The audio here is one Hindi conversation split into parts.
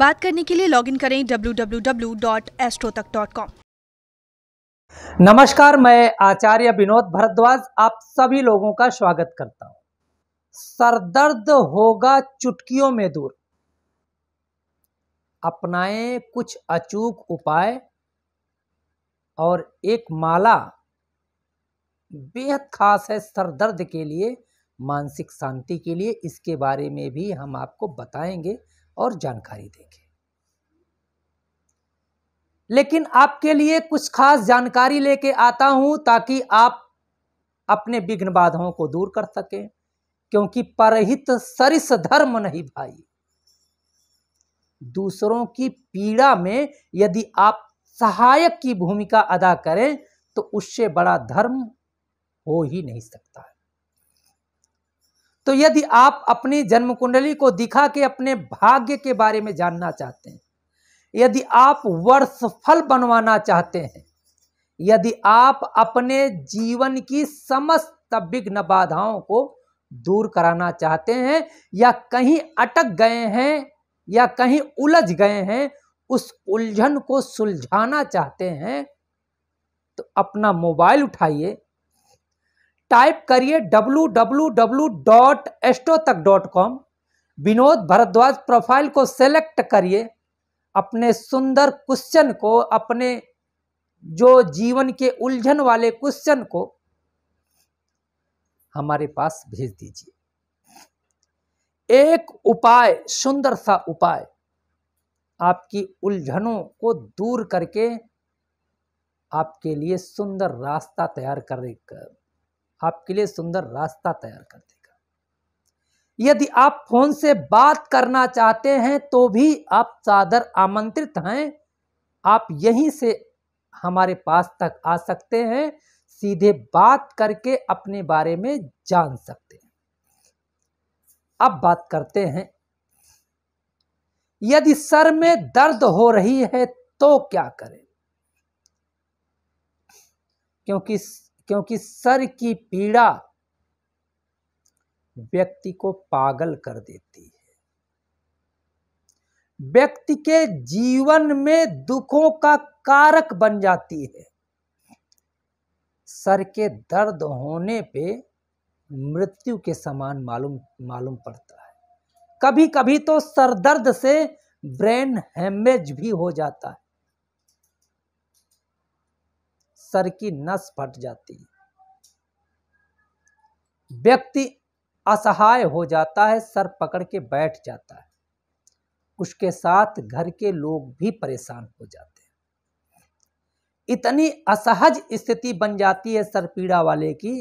बात करने के लिए लॉगिन करें www.astrotak.com नमस्कार मैं आचार्य विनोद भरद्वाज आप सभी लोगों का स्वागत करता हूं सरदर्द होगा चुटकियों में दूर अपनाएं कुछ अचूक उपाय और एक माला बेहद खास है सरदर्द के लिए मानसिक शांति के लिए इसके बारे में भी हम आपको बताएंगे और जानकारी देंगे लेकिन आपके लिए कुछ खास जानकारी लेके आता हूं ताकि आप अपने विघ्न बाधाओं को दूर कर सकें क्योंकि परहित सरिस धर्म नहीं भाई दूसरों की पीड़ा में यदि आप सहायक की भूमिका अदा करें तो उससे बड़ा धर्म हो ही नहीं सकता है तो यदि आप अपनी जन्म कुंडली को दिखा के अपने भाग्य के बारे में जानना चाहते हैं यदि आप वर्ष फल बनवाना चाहते हैं यदि आप अपने जीवन की समस्त विघ्न बाधाओं को दूर कराना चाहते हैं या कहीं अटक गए हैं या कहीं उलझ गए हैं उस उलझन को सुलझाना चाहते हैं तो अपना मोबाइल उठाइए टाइप करिए W W W dot Astrotalk dot com Vinod Bhardwaj profile को सेलेक्ट करिए अपने सुंदर क्वेश्चन को अपने जो जीवन के उलझन वाले क्वेश्चन को हमारे पास भेज दीजिए एक उपाय सुंदर सा उपाय आपकी उलझनों को दूर करके आपके लिए सुंदर रास्ता तैयार करने का आपके लिए सुंदर रास्ता तैयार कर देगा यदि आप फोन से बात करना चाहते हैं तो भी आप सादर आमंत्रित हैं आप यहीं से हमारे पास तक आ सकते हैं सीधे बात करके अपने बारे में जान सकते हैं अब बात करते हैं यदि सर में दर्द हो रही है तो क्या करें क्योंकि क्योंकि सर की पीड़ा व्यक्ति को पागल कर देती है व्यक्ति के जीवन में दुखों का कारक बन जाती है सर के दर्द होने पे मृत्यु के समान मालूम मालूम पड़ता है कभी कभी तो सर दर्द से ब्रेन हेमेज भी हो जाता है सर की नस फट जाती है व्यक्ति असहाय हो जाता है सर पकड़ के बैठ जाता है उसके साथ घर के लोग भी परेशान हो जाते हैं इतनी असहज स्थिति बन जाती है सर पीड़ा वाले की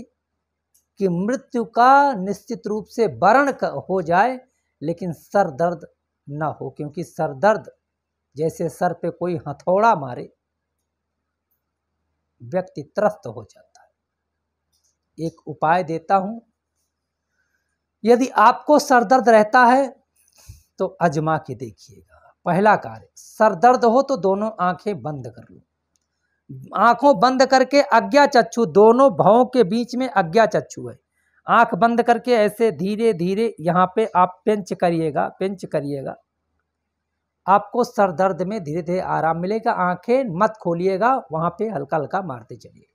कि मृत्यु का निश्चित रूप से वरण हो जाए लेकिन सर दर्द ना हो क्योंकि सर दर्द जैसे सर पे कोई हथौड़ा मारे व्यक्ति त्रस्त हो जाता है एक उपाय देता हूं यदि आपको सरदर्द रहता है तो अजमा के देखिएगा पहला कार्य सरदर्द हो तो दोनों आंखें बंद कर लो आंखों बंद करके अज्ञा चक्षु दोनों भावों के बीच में अज्ञा चक्षु है आंख बंद करके ऐसे धीरे धीरे यहाँ पे आप पिंच करिएगा पिंच करिएगा आपको सर दर्द में धीरे धीरे आराम मिलेगा आंखें मत खोलिएगा वहां पे हल्का हल्का मारते चलिए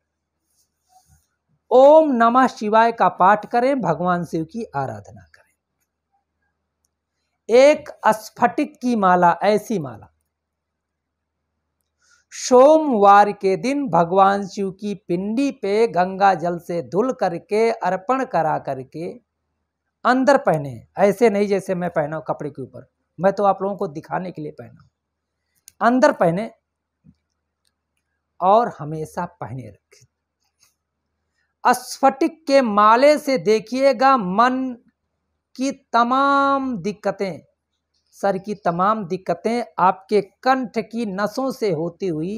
ओम नमः शिवाय का पाठ करें भगवान शिव की आराधना करें एक स्फटिक की माला ऐसी माला सोमवार के दिन भगवान शिव की पिंडी पे गंगा जल से धुल करके अर्पण करा करके अंदर पहने ऐसे नहीं जैसे मैं पहना कपड़े के ऊपर मैं तो आप लोगों को दिखाने के लिए पहना अंदर पहने और हमेशा पहने रखे स्फटिक के माले से देखिएगा मन की तमाम दिक्कतें सर की तमाम दिक्कतें आपके कंठ की नसों से होती हुई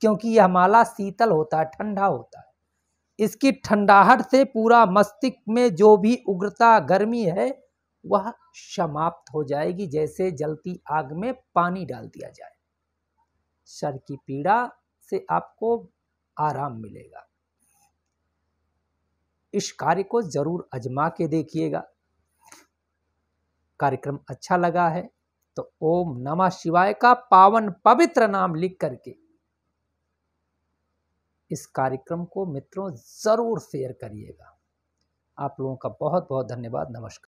क्योंकि यह माला शीतल होता है ठंडा होता है इसकी ठंडाहट से पूरा मस्तिष्क में जो भी उग्रता गर्मी है वह समाप्त हो जाएगी जैसे जलती आग में पानी डाल दिया जाए सर की पीड़ा से आपको आराम मिलेगा इस कार्य को ज़रूर अजमा के देखिएगा कार्यक्रम अच्छा लगा है तो ओम नमः शिवाय का पावन पवित्र नाम लिख करके इस कार्यक्रम को मित्रों ज़रूर शेयर करिएगा आप लोगों का बहुत बहुत धन्यवाद नमस्कार